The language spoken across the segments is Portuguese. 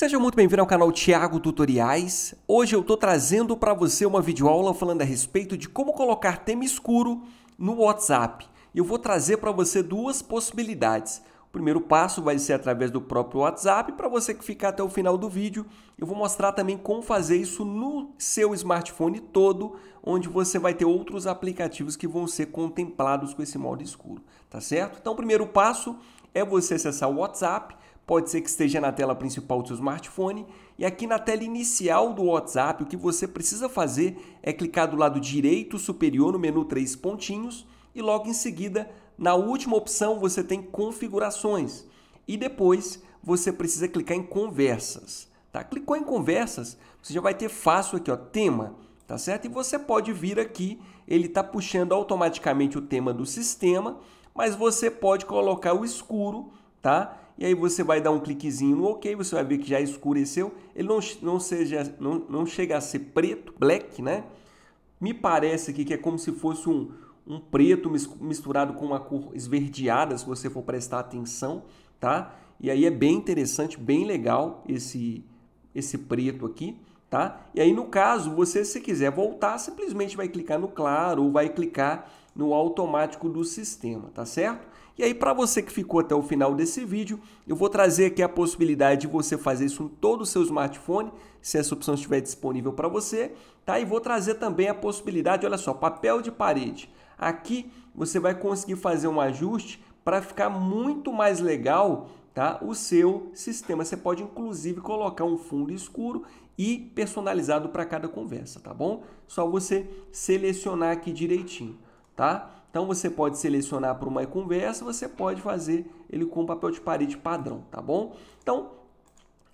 Sejam muito bem-vindos ao canal Thiago Tutoriais. Hoje eu estou trazendo para você uma videoaula falando a respeito de como colocar tema escuro no WhatsApp. Eu vou trazer para você duas possibilidades. O primeiro passo vai ser através do próprio WhatsApp. Para você que ficar até o final do vídeo, eu vou mostrar também como fazer isso no seu smartphone todo, onde você vai ter outros aplicativos que vão ser contemplados com esse modo escuro, tá certo? Então, o primeiro passo é você acessar o WhatsApp pode ser que esteja na tela principal do seu smartphone. E aqui na tela inicial do WhatsApp, o que você precisa fazer é clicar do lado direito superior no menu três pontinhos e logo em seguida, na última opção, você tem configurações. E depois você precisa clicar em conversas. Tá? Clicou em conversas, você já vai ter fácil aqui, ó, tema, tá certo? E você pode vir aqui, ele está puxando automaticamente o tema do sistema, mas você pode colocar o escuro, tá? e aí você vai dar um cliquezinho no OK, você vai ver que já escureceu. Ele não, não, seja, não, não chega a ser preto, black, né? Me parece aqui que é como se fosse um, um preto misturado com uma cor esverdeada, se você for prestar atenção, tá? E aí é bem interessante, bem legal esse, esse preto aqui, tá? E aí no caso, você se quiser voltar, simplesmente vai clicar no claro ou vai clicar no automático do sistema, tá certo? E aí, para você que ficou até o final desse vídeo, eu vou trazer aqui a possibilidade de você fazer isso em todo o seu smartphone, se essa opção estiver disponível para você, tá? E vou trazer também a possibilidade, olha só, papel de parede. Aqui você vai conseguir fazer um ajuste para ficar muito mais legal tá? o seu sistema. Você pode inclusive colocar um fundo escuro e personalizado para cada conversa, tá bom? Só você selecionar aqui direitinho, tá? Então você pode selecionar para uma conversa, você pode fazer ele com papel de parede padrão, tá bom? Então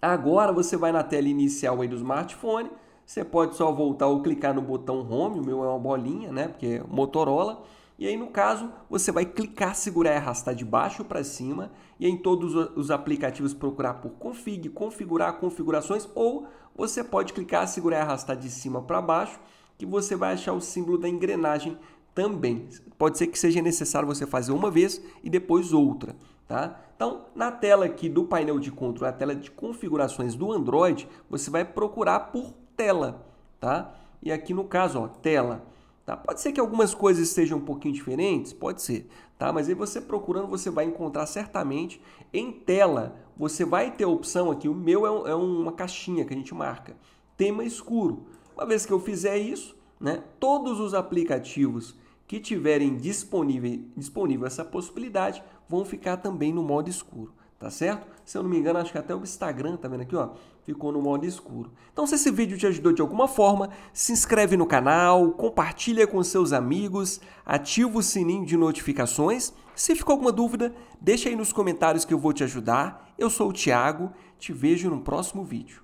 agora você vai na tela inicial aí do smartphone, você pode só voltar ou clicar no botão Home, o meu é uma bolinha, né? Porque é Motorola. E aí, no caso, você vai clicar, segurar e arrastar de baixo para cima. E em todos os aplicativos procurar por config, configurar, configurações. Ou você pode clicar, segurar e arrastar de cima para baixo, que você vai achar o símbolo da engrenagem também. Pode ser que seja necessário você fazer uma vez e depois outra, tá? Então, na tela aqui do painel de controle, a tela de configurações do Android, você vai procurar por tela, tá? E aqui no caso, ó, tela. Tá? Pode ser que algumas coisas sejam um pouquinho diferentes, pode ser, tá? Mas aí você procurando, você vai encontrar certamente em tela, você vai ter a opção aqui, o meu é, um, é uma caixinha que a gente marca, tema escuro. Uma vez que eu fizer isso, né, todos os aplicativos que tiverem disponível, disponível essa possibilidade vão ficar também no modo escuro, tá certo? Se eu não me engano, acho que até o Instagram, tá vendo aqui, ó, ficou no modo escuro. Então, se esse vídeo te ajudou de alguma forma, se inscreve no canal, compartilha com seus amigos, ativa o sininho de notificações. Se ficou alguma dúvida, deixa aí nos comentários que eu vou te ajudar. Eu sou o Thiago, te vejo no próximo vídeo.